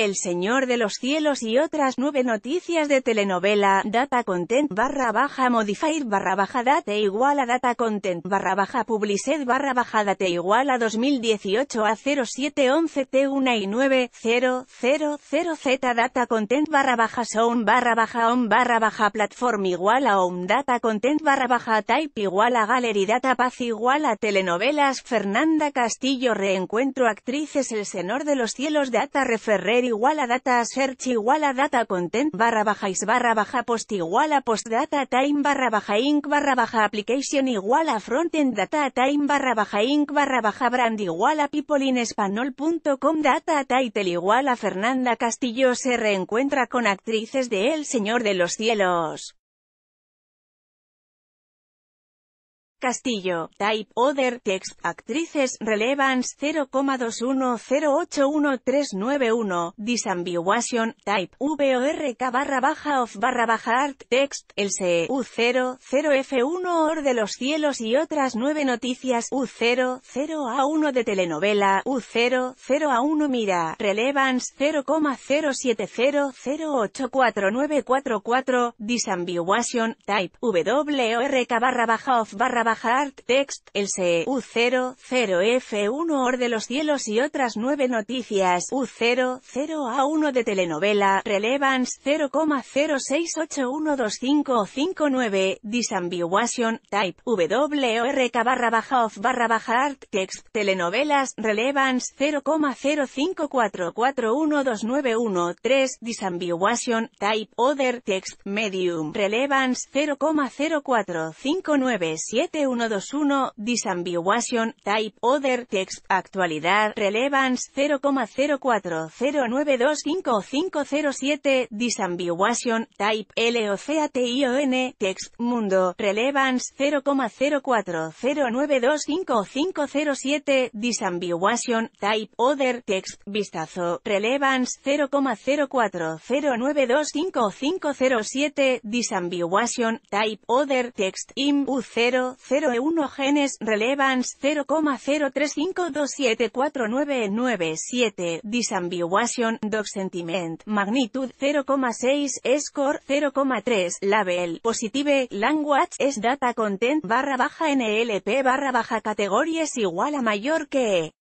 El Señor de los Cielos y otras nueve noticias de telenovela, data content barra baja Modified, barra baja date igual a data content barra baja publiced barra baja date igual a 2018 a 0711 T1 y 9 z data content barra baja sound barra baja on barra baja platform igual a on data content barra baja type igual a gallery data paz igual a telenovelas Fernanda Castillo reencuentro actrices El Señor de los Cielos data referrer igual a data search igual a data content barra baja is barra baja post igual a post data time barra baja inc barra baja application igual a frontend data time barra baja inc barra baja brand igual a people in data title igual a Fernanda Castillo se reencuentra con actrices de El Señor de los Cielos. Castillo, Type Other Text, Actrices, Relevance 0.21081391. Disambiguation, Type, VORK barra baja of barra baja Art Text, el u 0 0F1 Or de los Cielos y otras 9 noticias, u 00 0A1 de telenovela, u 00 0A1 Mira, Relevance 0,070084944, Disambiguation, Type, WORK barra baja of barra Art, Text, el u 00 f 1 Or de los Cielos y otras nueve noticias U00A1 de telenovela, Relevance 0,06812559, Disambiguation, Type, WRK barra baja off barra baja Text, telenovelas, Relevance 0,054412913, Disambiguation, Type, Other Text, Medium, Relevance 0,04597 121 Disambiguation, Type, Other, Text, Actualidad, Relevance 0,040925507 Disambiguation, Type, L-O-C-A-T-I-O-N Text, Mundo, Relevance 0,040925507 Disambiguation, Type, Other, Text, Vistazo, Relevance 0,040925507 Disambiguation, Type, Other, Text, IMU 0, 01 genes relevance 0,035274997 disambiguation dog sentiment magnitude 0,6 score 0,3 label positive language es data content barra baja nlp barra baja categories igual a mayor que